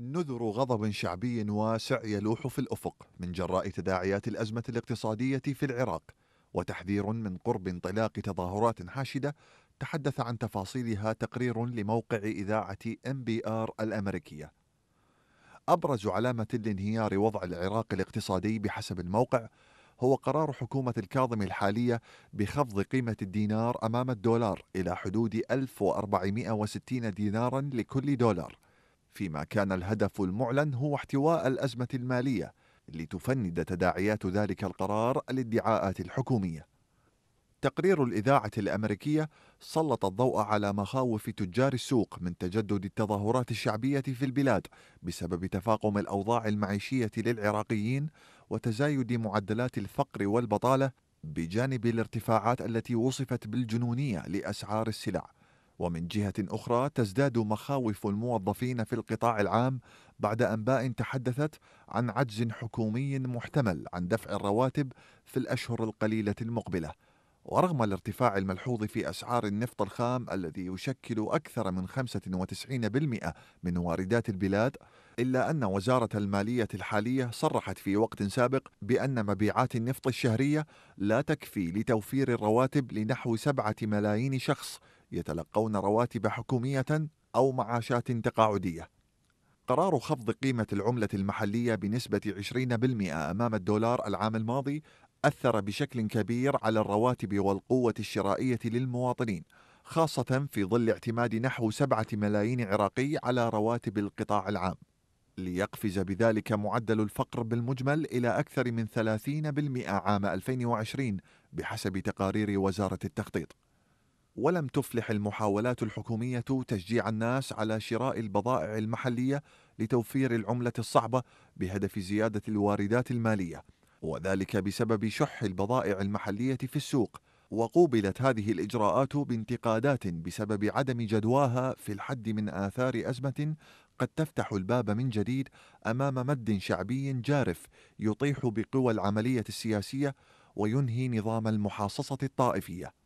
نذر غضب شعبي واسع يلوح في الافق من جراء تداعيات الازمه الاقتصاديه في العراق وتحذير من قرب انطلاق تظاهرات حاشده تحدث عن تفاصيلها تقرير لموقع اذاعه ام بي ار الامريكيه. ابرز علامه لانهيار وضع العراق الاقتصادي بحسب الموقع هو قرار حكومة الكاظم الحالية بخفض قيمة الدينار أمام الدولار إلى حدود 1460 دينارا لكل دولار فيما كان الهدف المعلن هو احتواء الأزمة المالية لتفند تداعيات ذلك القرار الادعاءات الحكومية تقرير الإذاعة الأمريكية سلط الضوء على مخاوف تجار السوق من تجدد التظاهرات الشعبية في البلاد بسبب تفاقم الأوضاع المعيشية للعراقيين وتزايد معدلات الفقر والبطالة بجانب الارتفاعات التي وصفت بالجنونية لأسعار السلع ومن جهة أخرى تزداد مخاوف الموظفين في القطاع العام بعد أنباء تحدثت عن عجز حكومي محتمل عن دفع الرواتب في الأشهر القليلة المقبلة ورغم الارتفاع الملحوظ في أسعار النفط الخام الذي يشكل أكثر من 95% من واردات البلاد إلا أن وزارة المالية الحالية صرحت في وقت سابق بأن مبيعات النفط الشهرية لا تكفي لتوفير الرواتب لنحو 7 ملايين شخص يتلقون رواتب حكومية أو معاشات تقاعدية قرار خفض قيمة العملة المحلية بنسبة 20% أمام الدولار العام الماضي أثر بشكل كبير على الرواتب والقوة الشرائية للمواطنين خاصة في ظل اعتماد نحو 7 ملايين عراقي على رواتب القطاع العام ليقفز بذلك معدل الفقر بالمجمل إلى أكثر من 30% عام 2020 بحسب تقارير وزارة التخطيط ولم تفلح المحاولات الحكومية تشجيع الناس على شراء البضائع المحلية لتوفير العملة الصعبة بهدف زيادة الواردات المالية، وذلك بسبب شح البضائع المحلية في السوق، وقوبلت هذه الإجراءات بانتقادات بسبب عدم جدواها في الحد من آثار أزمة قد تفتح الباب من جديد أمام مد شعبي جارف يطيح بقوى العملية السياسية وينهي نظام المحاصصة الطائفية.